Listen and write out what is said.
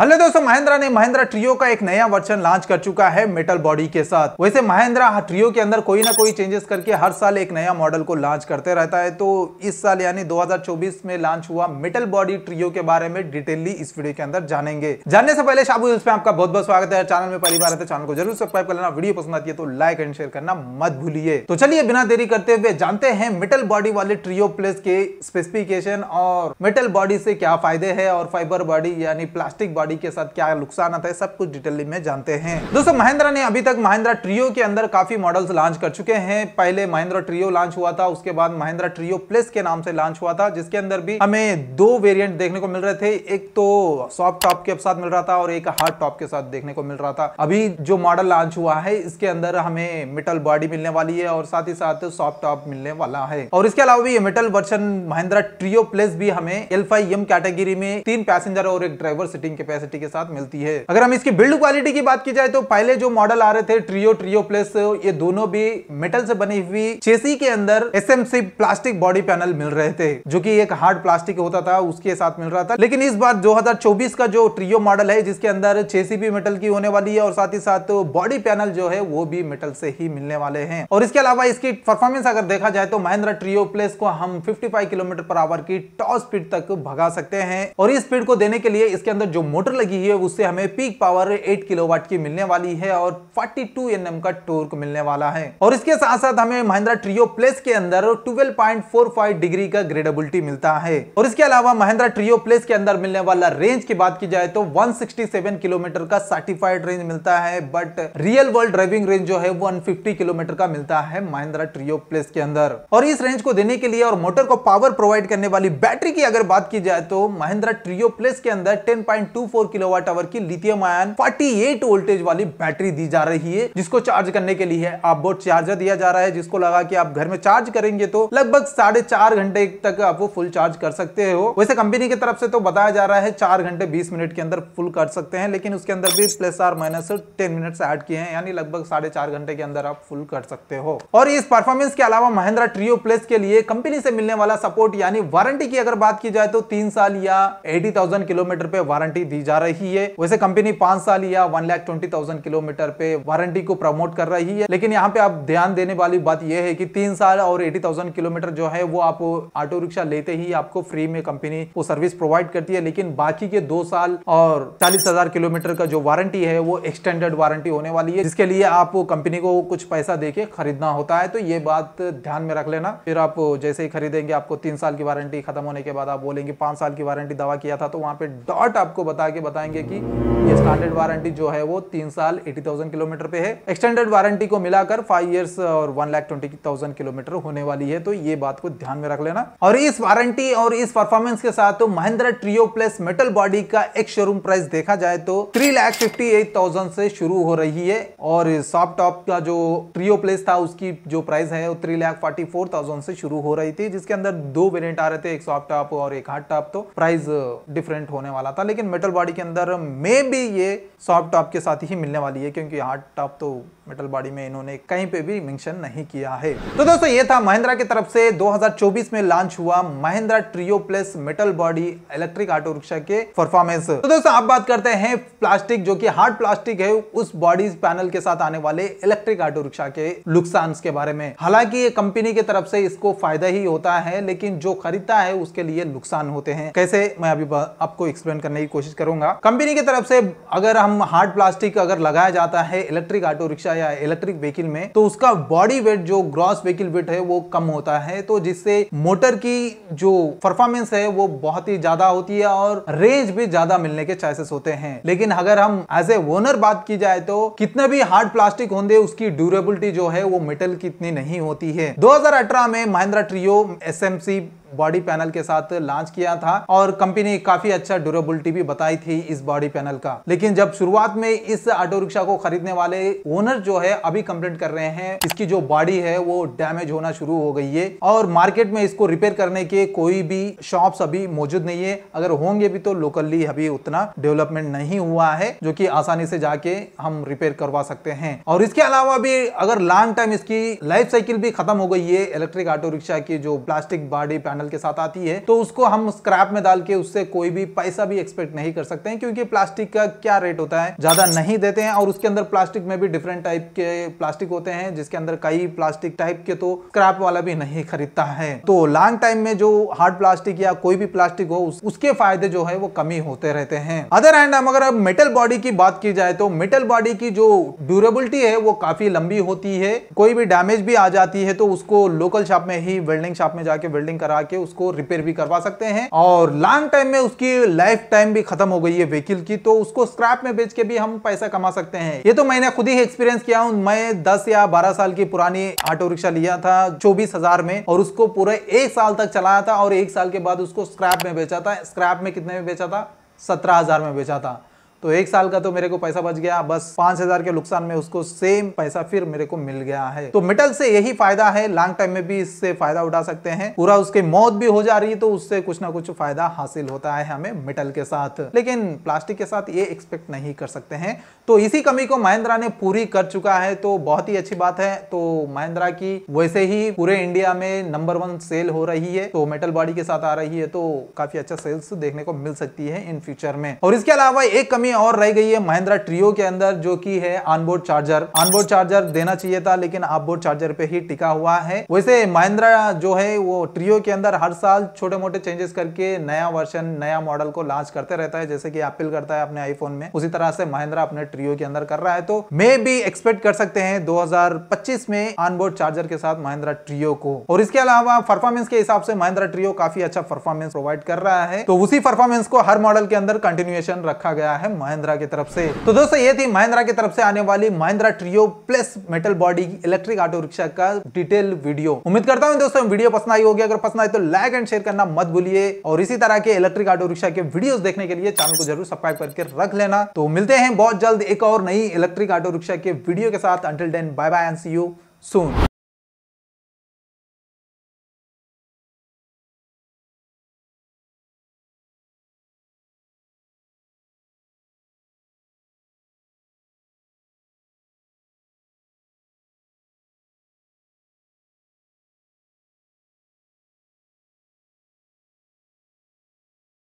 hello दोस्तों महिंद्रा ने Mahindra trio का एक नया वर्जन लॉन्च कर चुका है मेटल बॉडी के साथ वैसे महिंद्रा ट्रियो के अंदर कोई ना कोई चेंजेस करके हर साल एक नया मॉडल को लॉन्च करते रहता है तो इस साल यानी 2024 में लॉन्च हुआ मेटल बॉडी ट्रियो के बारे में डिटेलली इस वीडियो के अंदर जानेंगे जानने से पहले शाबू में आपका बहुत बहुत स्वागत है चैनल में पहली बार है तो चैनल को जरूर सब्सक्राइब कर वीडियो पसंद आती है तो लाइक एंड शेयर करना मत भूलिए तो चलिए बिना देरी करते हुए जानते हैं मेटल बॉडी वाले ट्रियो प्लस के स्पेसिफिकेशन और मेटल बॉडी से क्या फायदे है और फाइबर बॉडी यानी प्लास्टिक बॉडी बॉडी के साथ क्या नुकसान आता है सब कुछ डिटेल में जानते हैं दोस्तों महिंद्रा ने अभी तक महिंद्रा ट्रियो के अंदर काफी मॉडल्स लॉन्च कर चुके हैं पहले महिंद्रा ट्रियो लॉन्च हुआ था उसके बाद महिंद्रा ट्रियो प्लस के नाम से लॉन्च हुआ था जिसके अंदर भी हमें दो वेरियंट देखने को मिल रहे थे एक तो सॉफ्ट टॉप के साथ मिल रहा था और एक हार्ड टॉप के साथ देखने को मिल रहा था अभी जो मॉडल लॉन्च हुआ है इसके अंदर हमें मेटल बॉडी मिलने वाली है और साथ ही साथ सॉफ्ट टॉप मिलने वाला है और इसके अलावा भी ये metal version Mahindra Treo plus भी हमें एल्फाई एम कैटेगरी में तीन पैसेंजर और एक ड्राइवर सिटिंग के कैपेसिटी के साथ मिलती है अगर हम इसकी बिल्ड क्वालिटी की बात की जाए तो पहले जो मॉडल आ रहे थे ट्रियो ट्रियो प्लस ये दोनों भी मेटल से बनी हुई चेसी के अंदर एसएमसी प्लास्टिक बॉडी पैनल मिल रहे थे जो की एक हार्ड प्लास्टिक होता था उसके साथ मिल रहा था लेकिन इस बार दो का जो ट्रियो मॉडल है जिसके अंदर चेसी भी मेटल की होने वाली है और साथ ही साथ बॉडी पैनल जो है वो भी मेटल से ही मिलने वाले हैं और इसके अलावा इसकी परफॉर्मेंस अगर देखा जाए तो महिंद्रा ट्रियो प्लस को हम 55 किलोमीटर पर आवर की टॉप स्पीड तक भगा सकते हैं और इस स्पीड को देने के लिए इसके अंदर जो मोटर लगी हुई है उससे हमें पीक पावर 8 किलोवाट की मिलने वाली है और 42 टू का टोर्क मिलने वाला है और इसके साथ साथ हमें महिंद्रा ट्रियो प्लस के अंदर 12.45 डिग्री का ग्रेडेबिलिटी मिलता है और इसके अलावा महिंद्रा ट्रियो प्लस के अंदर मिलने वाला रेंज की बात की जाए तो वन किलोमीटर का सर्टिफाइड रेंज मिलता है but real world driving range जो है वो 150 किलोमीटर का मिलता है महिंद्रा ट्रियो प्लस के अंदर और इस रेंज को देने के लिए और मोटर को पावर प्रोवाइड करने वाली बैटरी की अगर बात की जाए तो महिंद्रा ट्रियो प्लस के अंदर टेन 1.4 किलोवाट आवर की लिथियम आयन 48 वोल्टेज वाली बैटरी दी जा रही है जिसको चार्ज करने के लिए आप बोर्ड चार्जर दिया जा रहा है जिसको लगा कि आप घर में चार्ज करेंगे तो लगभग साढ़े चार घंटे तक आप वो फुल चार्ज कर सकते हो वैसे कंपनी की तरफ से तो बताया जा रहा है चार घंटे बीस मिनट के अंदर फुल कर सकते हैं लेकिन उसके अंदर भी plus or minus ten minute add किए हैं यानी लगभग साढ़े चार घंटे के अंदर आप फुल कर सकते हो और इस परफॉर्मेंस के अलावा महिंद्रा ट्रियो प्लस के लिए कंपनी से मिलने वाला सपोर्ट यानी वारंटी की अगर बात की जाए तो तीन साल या एटी थाउजेंड किलोमीटर पे वारंटी दी की जा रही है वैसे कंपनी पांच साल या one lakh twenty thousand kilometre पे वारंटी को प्रमोट कर रही है लेकिन यहाँ पे आप ध्यान देने वाली बात यह है कि तीन साल और एटी थाउजेंड किलोमीटर जो है वो आप ऑटो रिक्शा लेते ही आपको फ्री में कंपनी वो सर्विस प्रोवाइड करती है लेकिन बाकी के दो साल और चालीस किलोमीटर का जो वारंटी है वो एक्सटेंडेड वारंटी होने वाली है जिसके लिए आप कंपनी को कुछ पैसा देके खरीदना होता है तो ये बात ध्यान में रख लेना फिर आप जैसे ही खरीदेंगे आपको तीन साल की वारंटी खत्म होने के बाद आप बोलेंगे पांच साल की वारंटी दवा किया था तो वहां पे डॉट आपको बता के बताएंगे कि ये स्टैंडर्ड वारंटी जो है वो तीन साल एटी थाउजेंड किलोमीटर पे है एक्सटेंडेड वारंटी को मिलाकर फाइव ईयर्स और one lakh twenty thousand kilometre होने वाली है तो ये बात को ध्यान में रख लेना और इस वारंटी और इस परफॉर्मेंस के साथ तो Mahindra Treo plus metal body का एक शोरूम प्राइस देखा जाए तो three lakh fifty eight thousand से शुरू हो रही है और सॉफ्ट टॉप का जो ट्रियो प्लस था उसकी जो प्राइस है वो three lakh forty four thousand से शुरू हो रही थी जिसके अंदर दो वेरियंट आ रहे थे एक सॉफ्ट टॉप और एक हार्ड टॉप तो प्राइस डिफरेंट होने वाला था लेकिन मेटल बॉडी के अंदर मे भी ये सॉफ्ट टॉप के साथ ही मिलने वाली है क्योंकि हार्ड टॉप तो मेटल बॉडी में इन्होंने कहीं पे भी मेंशन नहीं किया है तो दोस्तों ये था महिंद्रा की तरफ से 2024 में लॉन्च हुआ Mahindra Treo plus metal body electric auto rickshaw के परफॉर्मेंस तो दोस्तों आप बात करते हैं प्लास्टिक जो कि हार्ड प्लास्टिक है उस बॉडी पैनल के साथ आने वाले इलेक्ट्रिक ऑटो रिक्शा के नुकसान के बारे में हालांकि ये कंपनी की तरफ से इसको फायदा ही होता है लेकिन जो खरीदता है उसके लिए नुकसान होते हैं कैसे मैं अभी आपको एक्सप्लेन करने की कोशिश करूंगा कंपनी की तरफ से अगर हम हार्ड प्लास्टिक अगर लगाया जाता है इलेक्ट्रिक ऑटो रिक्शा रिक्शा या इलेक्ट्रिक व्हीकल में तो उसका बॉडी वेट जो ग्रॉस व्हीकल वेट है वो कम होता है तो जिससे मोटर की जो परफॉर्मेंस है वो बहुत ही ज्यादा होती है और रेंज भी ज्यादा मिलने के चांसेस होते हैं लेकिन अगर हम एज ए ओनर बात की जाए तो कितना भी हार्ड प्लास्टिक होंगे उसकी ड्यूरेबिलिटी जो है वो मेटल की इतनी नहीं होती है दो में Mahindra Treo S body panel के साथ लॉन्च किया था और कंपनी काफी अच्छा ड्यूरेबिलिटी भी बताई थी इस बॉडी पैनल का लेकिन जब शुरुआत में इस ऑटो रिक्शा को खरीदने वाले ओनर जो है अभी कंप्लेंट कर रहे हैं इसकी जो बॉडी है वो डैमेज होना शुरू हो गई है और मार्केट में इसको रिपेयर करने के कोई भी शॉप्स अभी मौजूद नहीं है अगर होंगे भी तो लोकली अभी उतना डेवलपमेंट नहीं हुआ है जो कि आसानी से जाके हम रिपेयर करवा सकते हैं और इसके अलावा भी अगर लॉन्ग टाइम इसकी लाइफ साइकिल भी खत्म हो गई है इलेक्ट्रिक ऑटो रिक्शा की जो प्लास्टिक बॉडी पैनल पैनल के साथ आती है तो उसको हम स्क्रैप में डाल के उससे कोई भी पैसा भी एक्सपेक्ट नहीं कर सकते हैं क्योंकि प्लास्टिक का क्या रेट होता है ज्यादा नहीं देते हैं और उसके अंदर प्लास्टिक में भी डिफरेंट टाइप के प्लास्टिक होते हैं जिसके अंदर कई प्लास्टिक टाइप के तो स्क्रैप वाला भी नहीं खरीदता है तो लॉन्ग टाइम में जो हार्ड प्लास्टिक या कोई भी प्लास्टिक हो उसके फायदे जो है वो कमी होते रहते हैं अदर हैंड अगर अब मेटल बॉडी की बात की जाए तो मेटल बॉडी की जो ड्यूरेबिलिटी है वो काफी लंबी होती है कोई भी डैमेज भी आ जाती है तो उसको लोकल शॉप में ही वेल्डिंग शॉप में जाके वेल्डिंग करा के जाके उसको रिपेयर भी करवा सकते हैं और लॉन्ग टाइम में उसकी लाइफ टाइम भी खत्म हो गई है व्हीकिल की तो उसको स्क्रैप में बेच के भी हम पैसा कमा सकते हैं ये तो मैंने खुद ही एक्सपीरियंस किया हूँ मैं दस या बारह साल की पुरानी ऑटो रिक्शा लिया था चौबीस हजार में और उसको पूरे एक साल तक चलाया था और एक साल के बाद उसको स्क्रैप में बेचा था स्क्रैप में कितने में बेचा था सत्रह हजार में बेचा था तो एक साल का तो मेरे को पैसा बच गया बस पांच हजार के नुकसान में उसको सेम पैसा फिर मेरे को मिल गया है तो मेटल से यही फायदा है लॉन्ग टाइम में भी इससे फायदा उठा सकते हैं पूरा उसकी मौत भी हो जा रही है तो उससे कुछ ना कुछ फायदा हासिल होता है हमें मेटल के साथ लेकिन प्लास्टिक के साथ ये एक्सपेक्ट नहीं कर सकते हैं तो इसी कमी को महिंद्रा ने पूरी कर चुका है तो बहुत ही अच्छी बात है तो महिंद्रा की वैसे ही पूरे इंडिया में नंबर वन सेल हो रही है तो मेटल बॉडी के साथ आ रही है तो काफी अच्छा सेल्स देखने को मिल सकती है इन फ्यूचर में और इसके अलावा एक कमी चीजें और रह गई है महिंद्रा ट्रियो के अंदर जो कि है ऑनबोर्ड चार्जर ऑनबोर्ड चार्जर देना चाहिए था लेकिन ऑफबोर्ड चार्जर पे ही टिका हुआ है वैसे महिंद्रा जो है वो ट्रियो के अंदर हर साल छोटे मोटे चेंजेस करके नया वर्षन नया मॉडल को लॉन्च करते रहता है जैसे कि एप्पल करता है अपने आईफोन में उसी तरह से महिंद्रा अपने ट्रियो के अंदर कर रहा है तो मे भी एक्सपेक्ट कर सकते हैं दो में ऑनबोर्ड चार्जर के साथ महिंद्रा ट्रियो को और इसके अलावा परफॉर्मेंस के हिसाब से महिंद्रा ट्रियो काफी अच्छा परफॉर्मेंस प्रोवाइड कर रहा है तो उसी परफॉर्मेंस को हर मॉडल के अंदर कंटिन्यूएशन रखा गया है है महिंद्रा की तरफ से तो दोस्तों ये थी महिंद्रा की तरफ से आने वाली Mahindra Treo plus metal body electric auto rickshaw का डिटेल वीडियो उम्मीद करता हूँ दोस्तों वीडियो पसंद आई होगी अगर पसंद आई तो लाइक एंड शेयर करना मत भूलिए और इसी तरह के इलेक्ट्रिक ऑटो रिक्शा के वीडियो देखने के लिए चैनल को जरूर सब्सक्राइब करके रख लेना तो मिलते हैं बहुत जल्द एक और नई इलेक्ट्रिक ऑटो रिक्शा के वीडियो के साथ until then bye bye and see you soon